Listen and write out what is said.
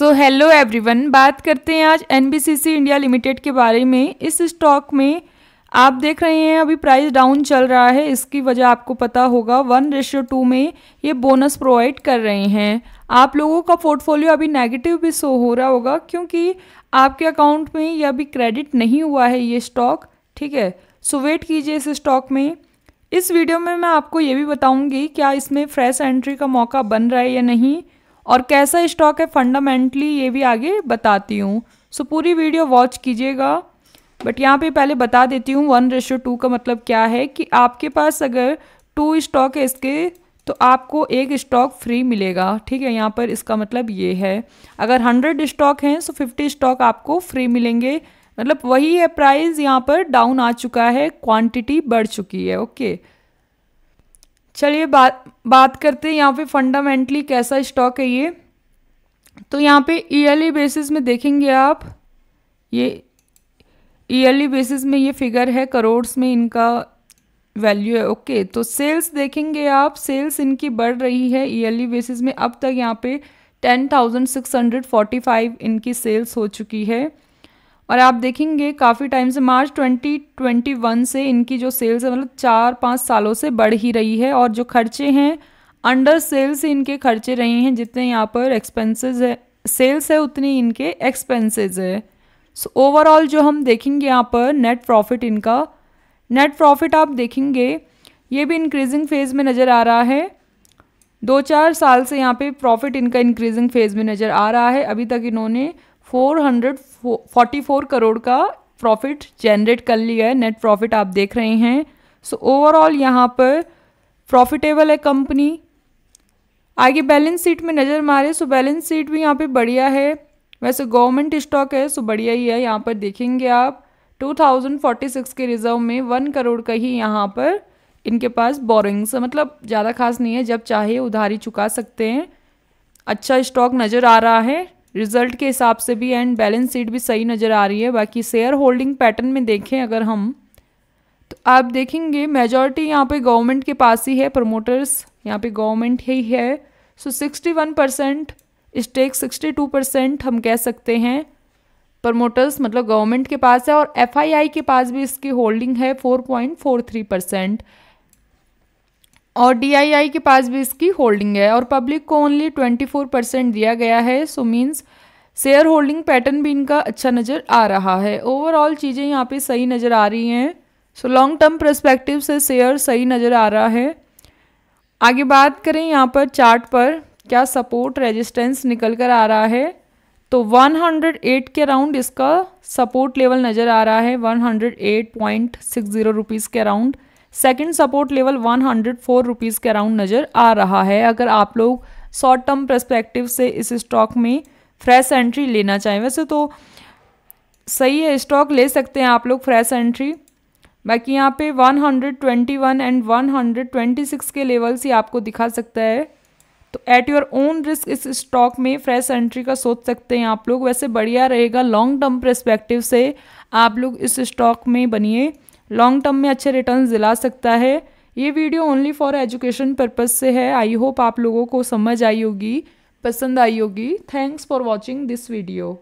So hello everyone बात करते हैं आज एन इंडिया लिमिटेड के बारे में इस स्टॉक में आप देख रहे हैं अभी प्राइस डाउन चल रहा है इसकी वजह आपको पता होगा वन रेशियो टू में ये बोनस प्रोवाइड कर रहे हैं आप लोगों का पोर्टफोलियो अभी नेगेटिव भी शो हो रहा होगा क्योंकि आपके अकाउंट में ये अभी क्रेडिट नहीं हुआ है ये स्टॉक ठीक है सो वेट कीजिए इस स्टॉक में इस वीडियो में मैं आपको ये भी बताऊंगी क्या इसमें फ्रेश एंट्री का मौका बन रहा है या नहीं और कैसा स्टॉक है फंडामेंटली ये भी आगे बताती हूँ सो पूरी वीडियो वॉच कीजिएगा बट यहाँ पे पहले बता देती हूँ वन रेशो टू का मतलब क्या है कि आपके पास अगर टू स्टॉक है इसके तो आपको एक स्टॉक फ्री मिलेगा ठीक है यहाँ पर इसका मतलब ये है अगर हंड्रेड स्टॉक हैं सो फिफ्टी स्टॉक आपको फ्री मिलेंगे मतलब वही है प्राइस यहाँ पर डाउन आ चुका है क्वांटिटी बढ़ चुकी है ओके okay. चलिए बात बात करते हैं यहाँ पे फंडामेंटली कैसा स्टॉक है ये तो यहाँ पे ईयरली बेसिस में देखेंगे आप ये ईयरली बेसिस में ये फिगर है करोड़्स में इनका वैल्यू है ओके तो सेल्स देखेंगे आप सेल्स इनकी बढ़ रही है ईयरली बेसिस में अब तक यहाँ पे ten thousand six hundred forty five इनकी सेल्स हो चुकी है और आप देखेंगे काफ़ी टाइम से मार्च 2021 से इनकी जो सेल्स है मतलब चार पाँच सालों से बढ़ ही रही है और जो खर्चे हैं अंडर सेल्स इनके खर्चे रहे हैं जितने यहाँ पर एक्सपेंसेस है सेल्स है उतनी इनके एक्सपेंसेस है सो so, ओवरऑल जो हम देखेंगे यहाँ पर नेट प्रॉफिट इनका नेट प्रॉफिट आप देखेंगे ये भी इंक्रीजिंग फेज़ में नज़र आ रहा है दो चार साल से यहाँ पे प्रॉफिट इनका इंक्रीजिंग फेज़ में नज़र आ रहा है अभी तक इन्होंने 444 करोड़ का प्रॉफिट जनरेट कर लिया है नेट प्रॉफिट आप देख रहे हैं सो ओवरऑल यहाँ पर प्रॉफिटेबल है कंपनी आगे बैलेंस शीट में नज़र मारे सो बैलेंस शीट भी यहाँ पे बढ़िया है वैसे गवर्नमेंट स्टॉक है सो बढ़िया ही है यहाँ पर देखेंगे आप 2046 के रिजर्व में वन करोड़ का ही यहाँ पर इनके पास बोरिंग्स मतलब ज़्यादा खास नहीं है जब चाहे उधारी चुका सकते हैं अच्छा स्टॉक नज़र आ रहा है रिजल्ट के हिसाब से भी एंड बैलेंस शीट भी सही नज़र आ रही है बाकी शेयर होल्डिंग पैटर्न में देखें अगर हम तो आप देखेंगे मेजॉरिटी यहाँ पे गवर्नमेंट के पास ही है प्रमोटर्स यहाँ पे गवर्नमेंट ही है so sixty one percent stake sixty two percent हम कह सकते हैं प्रमोटर्स मतलब गवर्नमेंट के पास है और एफ के पास भी इसकी होल्डिंग है four point four three percent और डी के पास भी इसकी होल्डिंग है और पब्लिक को ओनली ट्वेंटी फोर परसेंट दिया गया है so means share holding pattern भी इनका अच्छा नज़र आ रहा है ओवरऑल चीज़ें यहाँ पे सही नज़र आ रही हैं सो लॉन्ग टर्म परस्पेक्टिव से शेयर सही नज़र आ रहा है आगे बात करें यहाँ पर चार्ट पर क्या सपोर्ट रेजिस्टेंस निकल कर आ रहा है तो 108 के अराउंड इसका सपोर्ट लेवल नज़र आ रहा है 108.60 हंड्रेड के around second support level one hundred four rupees के अराउंड नज़र आ रहा है अगर आप लोग शॉर्ट टर्म परस्पेक्टिव से इस स्टॉक में फ्रेश एंट्री लेना चाहें वैसे तो सही है स्टॉक ले सकते हैं आप लोग फ्रेश एंट्री बाकी यहाँ पे 121 एंड 126 के लेवल्स ही आपको दिखा सकता है तो एट योर ओन रिस्क इस स्टॉक में फ्रेश एंट्री का सोच सकते हैं आप लोग वैसे बढ़िया रहेगा लॉन्ग टर्म परस्पेक्टिव से आप लोग इस स्टॉक में बनिए लॉन्ग टर्म में अच्छे रिटर्न दिला सकता है ये video only for education purpose से है आई होप आप लोगों को समझ आई होगी पसंद आई होगी thanks for watching this video